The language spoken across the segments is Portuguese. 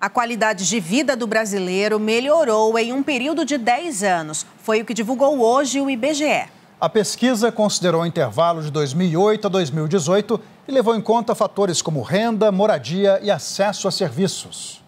A qualidade de vida do brasileiro melhorou em um período de 10 anos. Foi o que divulgou hoje o IBGE. A pesquisa considerou o intervalo de 2008 a 2018 e levou em conta fatores como renda, moradia e acesso a serviços.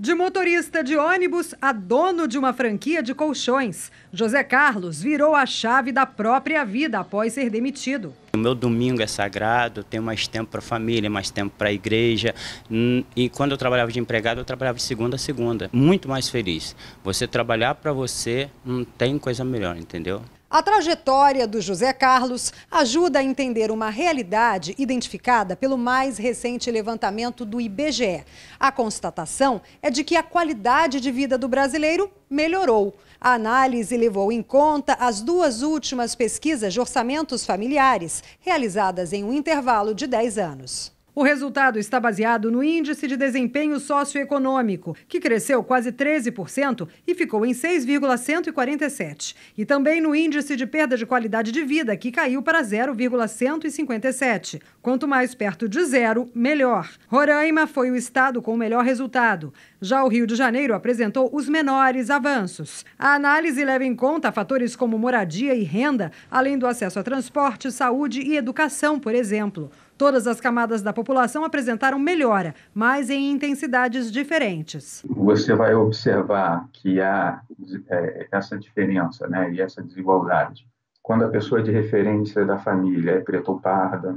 De motorista de ônibus a dono de uma franquia de colchões, José Carlos virou a chave da própria vida após ser demitido. O meu domingo é sagrado, tenho mais tempo para a família, mais tempo para a igreja. Hum, e quando eu trabalhava de empregado, eu trabalhava de segunda a segunda. Muito mais feliz. Você trabalhar para você não tem coisa melhor, entendeu? A trajetória do José Carlos ajuda a entender uma realidade identificada pelo mais recente levantamento do IBGE. A constatação é de que a qualidade de vida do brasileiro melhorou. A análise levou em conta as duas últimas pesquisas de orçamentos familiares, realizadas em um intervalo de 10 anos. O resultado está baseado no Índice de Desempenho Socioeconômico, que cresceu quase 13% e ficou em 6,147, e também no Índice de Perda de Qualidade de Vida, que caiu para 0,157. Quanto mais perto de zero, melhor. Roraima foi o estado com o melhor resultado. Já o Rio de Janeiro apresentou os menores avanços. A análise leva em conta fatores como moradia e renda, além do acesso a transporte, saúde e educação, por exemplo. Todas as camadas da população apresentaram melhora, mas em intensidades diferentes. Você vai observar que há é, essa diferença né, e essa desigualdade. Quando a pessoa de referência da família é preta ou parda,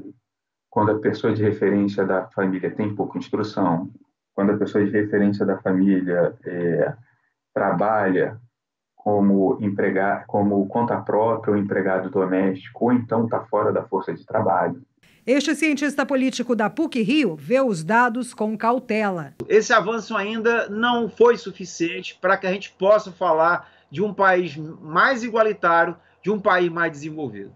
quando a pessoa de referência da família tem pouca instrução, quando a pessoa de referência da família é, trabalha como empregar, como conta própria ou empregado doméstico, ou então está fora da força de trabalho. Este cientista político da PUC Rio vê os dados com cautela. Esse avanço ainda não foi suficiente para que a gente possa falar de um país mais igualitário, de um país mais desenvolvido.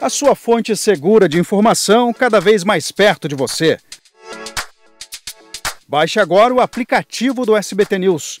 A sua fonte segura de informação cada vez mais perto de você. Baixe agora o aplicativo do SBT News.